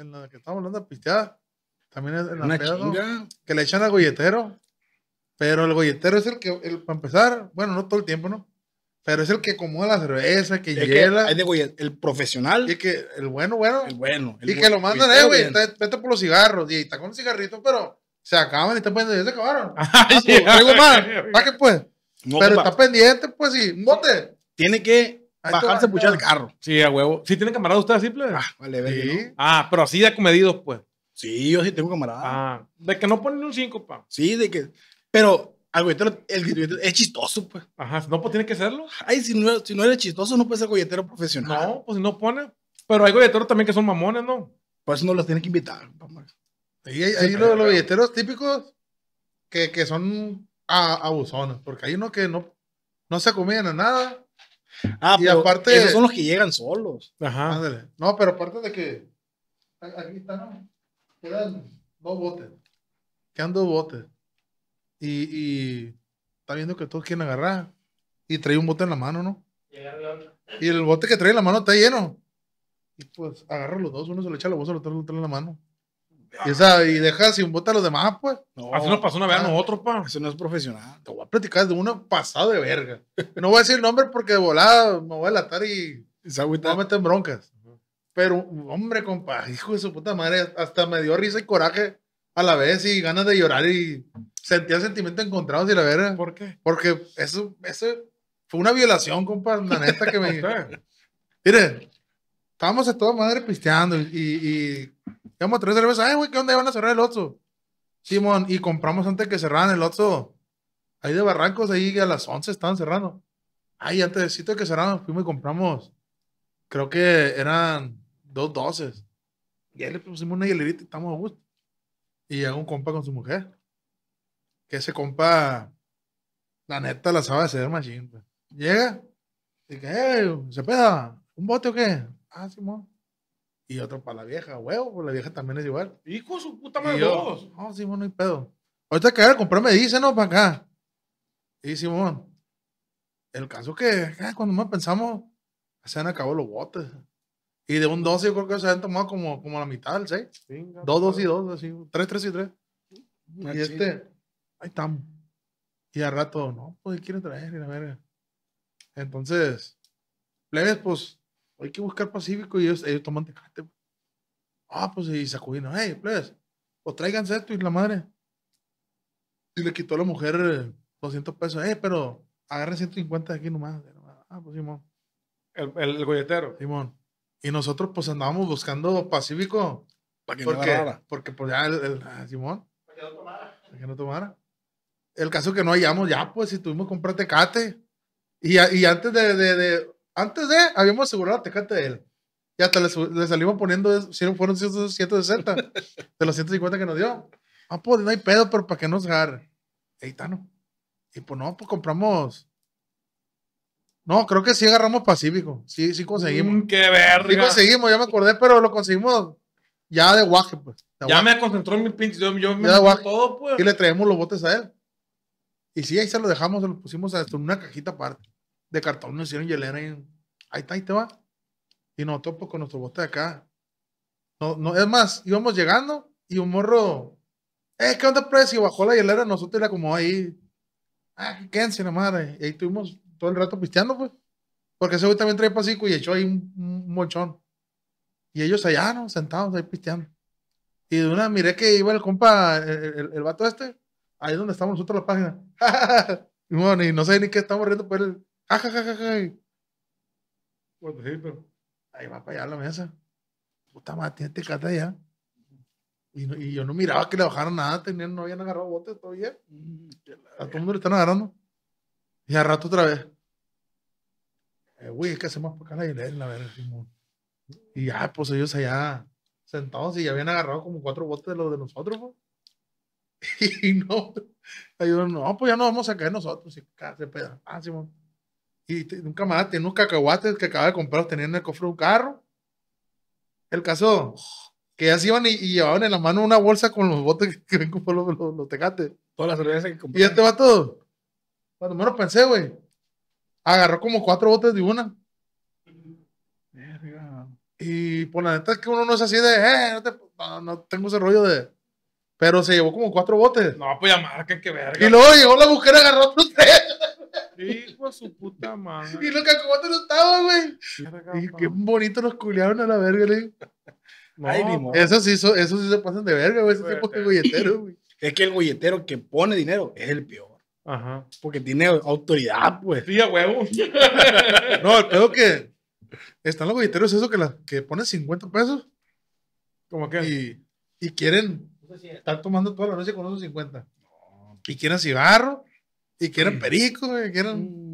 en la que estamos hablando de pisteada, también es en la que le echan al golletero, pero el golletero es el que, el, para empezar, bueno, no todo el tiempo, ¿no? Pero es el que acomoda la cerveza, que el Es de golletero. el profesional. Y que el bueno, bueno. El bueno. El y que lo mandan, eh, güey, vete por los cigarros. Y está con los cigarrito, pero se acaban y están poniendo, se acabaron. güey, más. ¿Para qué pues? pero está pendiente, pues, sí un bote. Tiene que Bajarse a puchar carro. Sí, a huevo. ¿Sí tienen camarada usted así, plebe? Ah, vale, vale. Ah, pero así de acomedidos, pues. Sí, yo sí tengo camarada Ah, de que no ponen un 5, pa. Sí, de que. Pero el golletero es chistoso, pues. Ajá, no, pues tiene que serlo. Ay, si no, si no eres chistoso, no puedes ser golletero profesional. No, pues si no pone. Pero hay golleteros también que son mamones, ¿no? Por eso no los tienen que invitar. Ahí hay, hay los, golleteros típicos que, que son abusones, porque hay uno que no, no se comían a nada Ah, pero aparte, esos son los que llegan solos. Ajá. No, pero aparte de que aquí están, quedan dos botes. Quedan dos botes. Y, está viendo que todos quieren agarrar. Y trae un bote en la mano, ¿no? Y el bote que trae en la mano está lleno. Y pues agarra los dos, uno se lo echa a la bolsa, el otro lo trae en la mano. Y, o y deja sin a los demás, pues. No, Así nos pasó una vez a ah, nosotros, pa. Eso no es profesional. Te voy a platicar de uno pasado de verga. No voy a decir nombre porque de volada me voy a latar y, se me voy en broncas. Pero, hombre, compa, hijo de su puta madre, hasta me dio risa y coraje a la vez y ganas de llorar y sentía sentimientos encontrados y la verga. ¿Por qué? Porque eso, eso fue una violación, compa, la neta que me... Mire, estábamos a toda madre pisteando y, y vamos a tres Ay, güey, ¿qué onda? Van a cerrar el otro Simón, y compramos antes que cerraran el otro Ahí de Barrancos, ahí a las 11 estaban cerrando. Ay, antes de que cerraran, fuimos y compramos. Creo que eran dos doces. Y ahí le pusimos una hielerita y estamos a gusto. Y hago un compa con su mujer. Que ese compa, la neta, la sabe hacer, machín. Pues. Llega, y que, hey, ¿se pega ¿Un bote o qué? Ah, Simón. Y otro para la vieja, huevo, pues la vieja también es igual. Hijo, su puta madre, todos. No, Simón, no hay pedo. Ahorita que era a comprar me dice, ¿no? Para acá. Y Simón, el caso es que cuando más pensamos, se han acabado los botes. Y de un 12 yo creo que se han tomado como, como la mitad ¿sí? dos dos y pues. dos. así. tres tres y tres. y este, ahí estamos. Y al rato, no, pues quieren traer, y la verga. Entonces, plebes, pues, hay que buscar Pacífico y ellos, ellos toman tecate. Ah, pues y sacudimos. hey, pues tráiganse esto y la madre. Y le quitó a la mujer 200 eh, pesos, eh, pero agarre 150 de aquí nomás. Ah, pues Simón. El, el, golletero. Simón. Y nosotros pues andábamos buscando Pacífico. Para que porque, Porque pues ya, el, ah, Simón. Para que no tomara. Para que no tomara. El caso que no hallamos ya, pues si tuvimos que comprar tecate. Y, y antes de antes de, habíamos asegurado la tecate de él. Y hasta le, salimos poniendo, fueron 160 de los 150 que nos dio. Ah, pues no hay pedo, pero ¿para qué nos agarre? Eitano. Y pues no, pues compramos. No, creo que sí agarramos Pacífico. Sí, sí conseguimos. Mm, ¡Qué verga! Sí conseguimos, ya me acordé, pero lo conseguimos ya de guaje, pues. ya me concentró en mi pinche. Yo, yo me todo, pues. Y le traemos los botes a él. Y sí, ahí se lo dejamos, se lo pusimos en una cajita aparte de cartón nos hicieron hielera y ahí está, ahí te va. Y nos topo pues, con nuestro bote de acá. No, no, es más, íbamos llegando y un morro, eh, ¿qué onda precio? Pues? Bajó la hielera, nosotros era como ahí, ah, quédense la madre. Y ahí estuvimos todo el rato pisteando, pues. Porque ese güey también trae pasico y echó ahí un, un mochón. Y ellos allá, ¿no? Sentados ahí pisteando. Y de una miré que iba el compa, el, vato este, ahí es donde estamos nosotros la página. y bueno, y no sé ni qué estamos riendo, por pues, el, ja ja pues sí, pero ahí va para allá la mesa. Puta madre, tiene tecate allá. Y, y, yo no miraba que le bajaron nada, tenían, no habían agarrado botes todavía. A todo el mundo le están agarrando. Y a rato otra vez. uy, eh, güey, es que hacemos para acá la Yelena, la verdad Simón. Y ya, pues ellos allá sentados y ya habían agarrado como cuatro botes de los de nosotros, pues. Y no, ellos, no, pues ya no vamos a caer nosotros. Y ah, se Ah, Simón. Y nunca más. tiene unos cacahuates que acaba de comprar, Tenían en el cofre de un carro. El caso, que ya se iban y, llevaban en la mano una bolsa con los botes que ven como los, los, Todas las cervezas que compró. Y este va todo. Cuando menos pensé, güey. Agarró como cuatro botes de una. Y por pues, la neta es que uno no es así de, eh, no, tengo ese rollo de. Pero se llevó como cuatro botes. No, pues ya marca, que verga. Y luego llegó la mujer y agarró otros tres. Sí, hijo su puta madre. Y los no estaba, güey. Y qué bonito los culearon a la verga, güey. Ay, ni eso, sí, eso, sí se pasan de verga, güey. Ese tipo de güey. Es que el golletero que pone dinero es el peor. Ajá. Porque tiene autoridad, pues. Sí, a huevo. no, el pedo que están los golleteros, eso que, la, que ponen 50 pesos. ¿Cómo que. Y, quieren estar tomando toda la noche con esos 50. Y quieren cigarro, y quieren perico, güey. quieren. Mm.